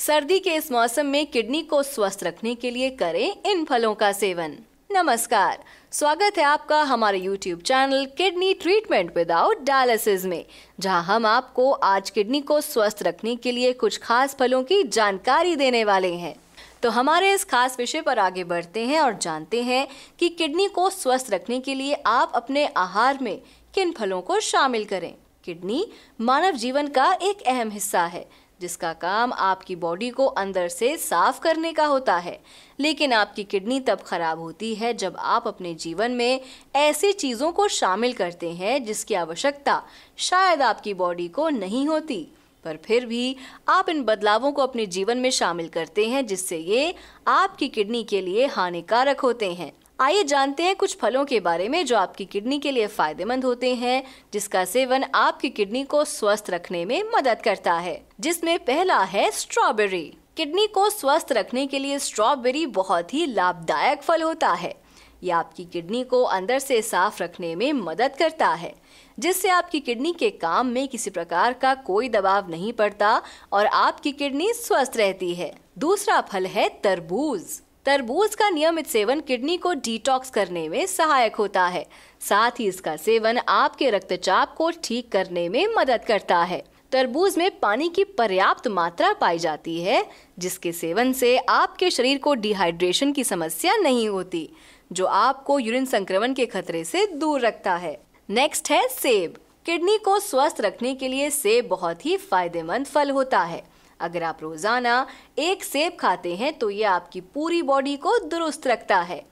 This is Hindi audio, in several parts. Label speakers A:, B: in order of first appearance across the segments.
A: सर्दी के इस मौसम में किडनी को स्वस्थ रखने के लिए करें इन फलों का सेवन नमस्कार स्वागत है आपका हमारे YouTube channel kidney treatment without dialysis में जहां हम आपको आज किडनी को स्वस्थ रखने के लिए कुछ खास फलों की जानकारी देने वाले हैं तो हमारे इस खास विषय पर आगे बढ़ते हैं और जानते हैं कि किडनी को स्वस्थ रखने के लिए आप अपने आहार में किन फलों को शामिल करें किडनी मानव जीवन का एक अहम हिस्सा है जिसका काम आपकी बॉडी को अंदर से साफ करने का होता है लेकिन आपकी किडनी तब खराब होती है जब आप अपने जीवन में ऐसी चीज़ों को शामिल करते हैं जिसकी आवश्यकता शायद आपकी बॉडी को नहीं होती पर फिर भी आप इन बदलावों को अपने जीवन में शामिल करते हैं जिससे ये आपकी किडनी के लिए हानिकारक होते हैं आइए जानते हैं कुछ फलों के बारे में जो आपकी किडनी के लिए फायदेमंद होते हैं जिसका सेवन आपकी किडनी को स्वस्थ रखने में मदद करता है जिसमें पहला है स्ट्रॉबेरी किडनी को स्वस्थ रखने के लिए स्ट्रॉबेरी बहुत ही लाभदायक फल होता है यह आपकी किडनी को अंदर से साफ रखने में मदद करता है जिससे आपकी किडनी के काम में किसी प्रकार का कोई दबाव नहीं पड़ता और आपकी किडनी स्वस्थ रहती है दूसरा फल है तरबूज तरबूज का नियमित सेवन किडनी को डिटॉक्स करने में सहायक होता है साथ ही इसका सेवन आपके रक्तचाप को ठीक करने में मदद करता है तरबूज में पानी की पर्याप्त मात्रा पाई जाती है जिसके सेवन से आपके शरीर को डिहाइड्रेशन की समस्या नहीं होती जो आपको यूरिन संक्रमण के खतरे से दूर रखता है नेक्स्ट है सेब किडनी को स्वस्थ रखने के लिए सेब बहुत ही फायदेमंद फल होता है अगर आप रोज़ाना एक सेब खाते हैं तो ये आपकी पूरी बॉडी को दुरुस्त रखता है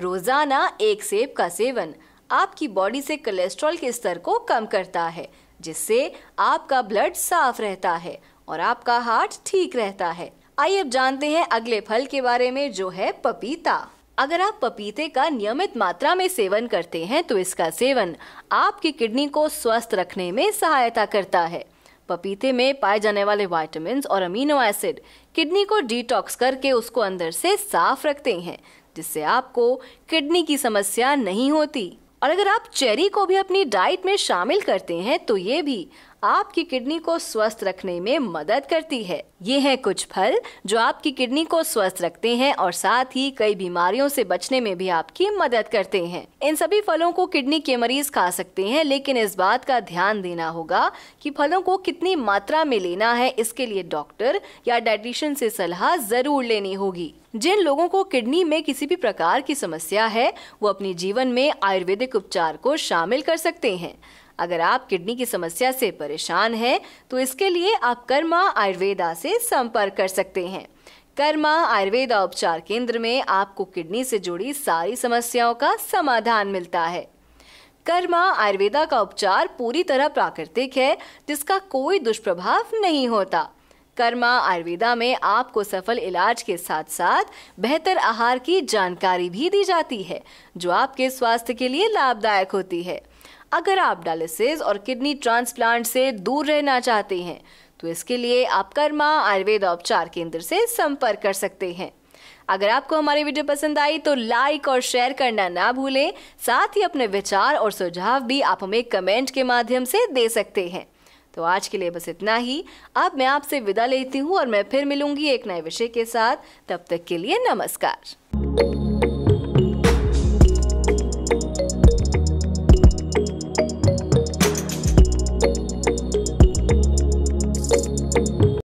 A: रोज़ाना एक सेब का सेवन आपकी बॉडी से कोलेस्ट्रॉल के स्तर को कम करता है जिससे आपका ब्लड साफ रहता है और आपका हार्ट ठीक रहता है आइए अब जानते हैं अगले फल के बारे में जो है पपीता अगर आप पपीते का नियमित मात्रा में सेवन करते हैं तो इसका सेवन आपकी किडनी को स्वस्थ रखने में सहायता करता है पपीते में पाए जाने वाले वाइटामिन और अमीनो एसिड किडनी को डिटॉक्स करके उसको अंदर से साफ रखते हैं जिससे आपको किडनी की समस्या नहीं होती और अगर आप चेरी को भी अपनी डाइट में शामिल करते हैं तो ये भी आपकी किडनी को स्वस्थ रखने में मदद करती है ये हैं कुछ फल जो आपकी किडनी को स्वस्थ रखते हैं और साथ ही कई बीमारियों से बचने में भी आपकी मदद करते हैं इन सभी फलों को किडनी के मरीज खा सकते हैं लेकिन इस बात का ध्यान देना होगा कि फलों को कितनी मात्रा में लेना है इसके लिए डॉक्टर या डाइटिशियन से सलाह जरूर लेनी होगी जिन लोगों को किडनी में किसी भी प्रकार की समस्या है वो अपने जीवन में आयुर्वेदिक उपचार को शामिल कर सकते हैं अगर आप किडनी की समस्या से परेशान हैं तो इसके लिए आप कर्मा आयुर्वेदा से संपर्क कर सकते हैं कर्मा आयुर्वेदा उपचार केंद्र में आपको किडनी से जुड़ी सारी समस्याओं का समाधान मिलता है कर्मा आयुर्वेदा का उपचार पूरी तरह प्राकृतिक है जिसका कोई दुष्प्रभाव नहीं होता कर्मा आयुर्वेदा में आपको सफल इलाज के साथ साथ बेहतर आहार की जानकारी भी दी जाती है जो आपके स्वास्थ्य के लिए लाभदायक होती है अगर आप डायलिसिस और किडनी ट्रांसप्लांट से दूर रहना चाहते हैं तो इसके लिए आप कर्मा आयुर्वेद उपचार केंद्र से संपर्क कर सकते हैं अगर आपको हमारी वीडियो पसंद आई तो लाइक और शेयर करना ना भूलें साथ ही अपने विचार और सुझाव भी आप हमें कमेंट के माध्यम से दे सकते हैं तो आज के लिए बस इतना ही अब मैं आपसे विदा लेती हूँ और मैं फिर मिलूंगी एक नए विषय के साथ तब तक के लिए नमस्कार